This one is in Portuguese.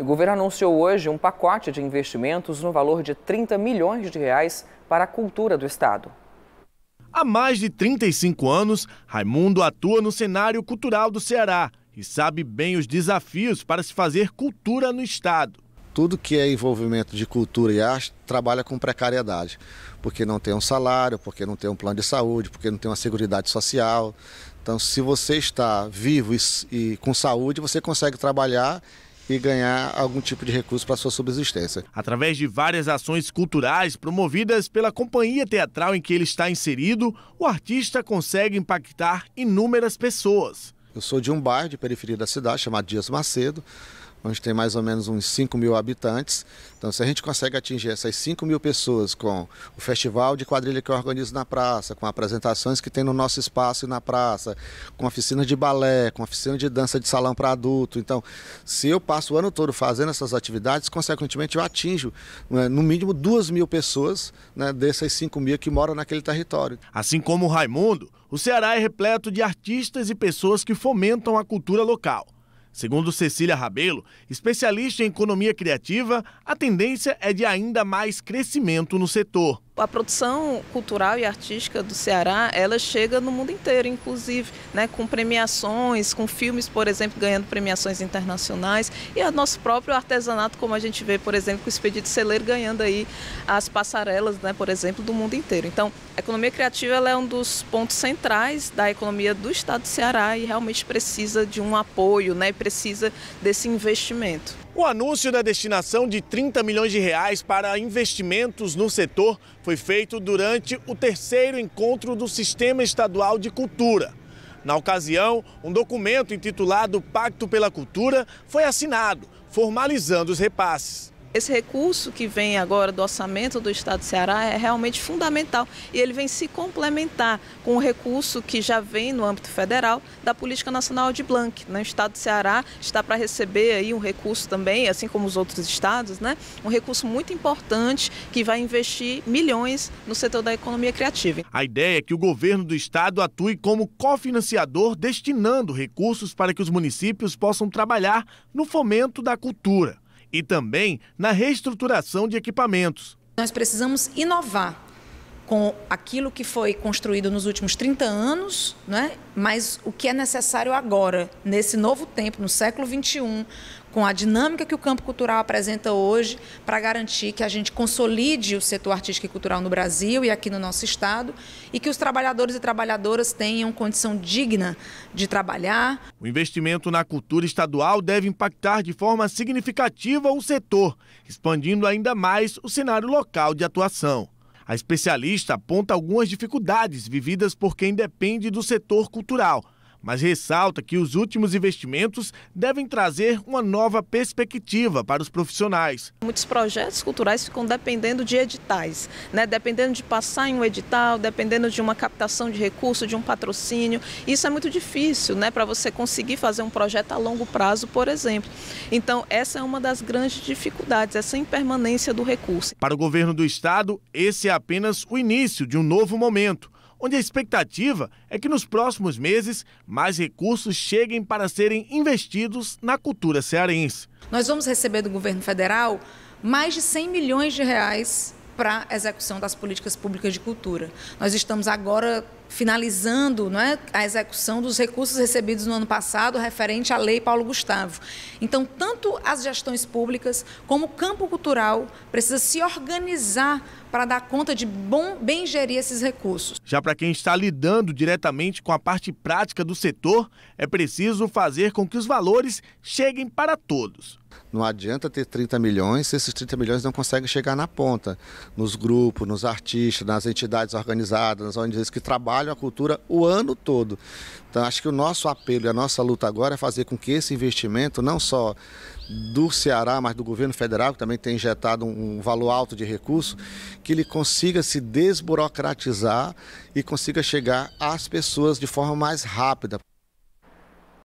O governo anunciou hoje um pacote de investimentos no valor de 30 milhões de reais para a cultura do estado. Há mais de 35 anos, Raimundo atua no cenário cultural do Ceará e sabe bem os desafios para se fazer cultura no estado. Tudo que é envolvimento de cultura e arte trabalha com precariedade, porque não tem um salário, porque não tem um plano de saúde, porque não tem uma seguridade social. Então, se você está vivo e, e com saúde, você consegue trabalhar e ganhar algum tipo de recurso para sua subsistência. Através de várias ações culturais promovidas pela companhia teatral em que ele está inserido, o artista consegue impactar inúmeras pessoas. Eu sou de um bairro de periferia da cidade chamado Dias Macedo onde tem mais ou menos uns 5 mil habitantes. Então, se a gente consegue atingir essas 5 mil pessoas com o festival de quadrilha que eu organizo na praça, com apresentações que tem no nosso espaço e na praça, com oficina de balé, com oficina de dança de salão para adulto. Então, se eu passo o ano todo fazendo essas atividades, consequentemente eu atinjo né, no mínimo 2 mil pessoas né, dessas 5 mil que moram naquele território. Assim como o Raimundo, o Ceará é repleto de artistas e pessoas que fomentam a cultura local. Segundo Cecília Rabelo, especialista em economia criativa, a tendência é de ainda mais crescimento no setor a produção cultural e artística do Ceará, ela chega no mundo inteiro, inclusive, né, com premiações, com filmes, por exemplo, ganhando premiações internacionais, e o nosso próprio artesanato, como a gente vê, por exemplo, com o Expedito Celeiro ganhando aí as passarelas, né, por exemplo, do mundo inteiro. Então, a economia criativa ela é um dos pontos centrais da economia do estado do Ceará e realmente precisa de um apoio, né, precisa desse investimento. O anúncio da destinação de 30 milhões de reais para investimentos no setor foi feito durante o terceiro encontro do Sistema Estadual de Cultura. Na ocasião, um documento intitulado Pacto pela Cultura foi assinado, formalizando os repasses. Esse recurso que vem agora do orçamento do Estado do Ceará é realmente fundamental e ele vem se complementar com o recurso que já vem no âmbito federal da Política Nacional de Blanque. Né? O Estado do Ceará está para receber aí um recurso também, assim como os outros estados, né? um recurso muito importante que vai investir milhões no setor da economia criativa. A ideia é que o governo do Estado atue como cofinanciador, destinando recursos para que os municípios possam trabalhar no fomento da cultura e também na reestruturação de equipamentos. Nós precisamos inovar com aquilo que foi construído nos últimos 30 anos, né? mas o que é necessário agora, nesse novo tempo, no século XXI, com a dinâmica que o campo cultural apresenta hoje, para garantir que a gente consolide o setor artístico e cultural no Brasil e aqui no nosso estado e que os trabalhadores e trabalhadoras tenham condição digna de trabalhar. O investimento na cultura estadual deve impactar de forma significativa o setor, expandindo ainda mais o cenário local de atuação. A especialista aponta algumas dificuldades vividas por quem depende do setor cultural mas ressalta que os últimos investimentos devem trazer uma nova perspectiva para os profissionais. Muitos projetos culturais ficam dependendo de editais, né? dependendo de passar em um edital, dependendo de uma captação de recurso, de um patrocínio. Isso é muito difícil né? para você conseguir fazer um projeto a longo prazo, por exemplo. Então, essa é uma das grandes dificuldades, essa impermanência do recurso. Para o governo do estado, esse é apenas o início de um novo momento onde a expectativa é que nos próximos meses mais recursos cheguem para serem investidos na cultura cearense. Nós vamos receber do governo federal mais de 100 milhões de reais para a execução das políticas públicas de cultura. Nós estamos agora finalizando não é, a execução dos recursos recebidos no ano passado referente à Lei Paulo Gustavo. Então, tanto as gestões públicas como o campo cultural precisa se organizar para dar conta de bom, bem gerir esses recursos. Já para quem está lidando diretamente com a parte prática do setor, é preciso fazer com que os valores cheguem para todos. Não adianta ter 30 milhões se esses 30 milhões não conseguem chegar na ponta, nos grupos, nos artistas, nas entidades organizadas, nas ONGs que trabalham trabalham a cultura o ano todo. Então, acho que o nosso apelo e a nossa luta agora é fazer com que esse investimento, não só do Ceará, mas do governo federal, que também tem injetado um valor alto de recurso, que ele consiga se desburocratizar e consiga chegar às pessoas de forma mais rápida.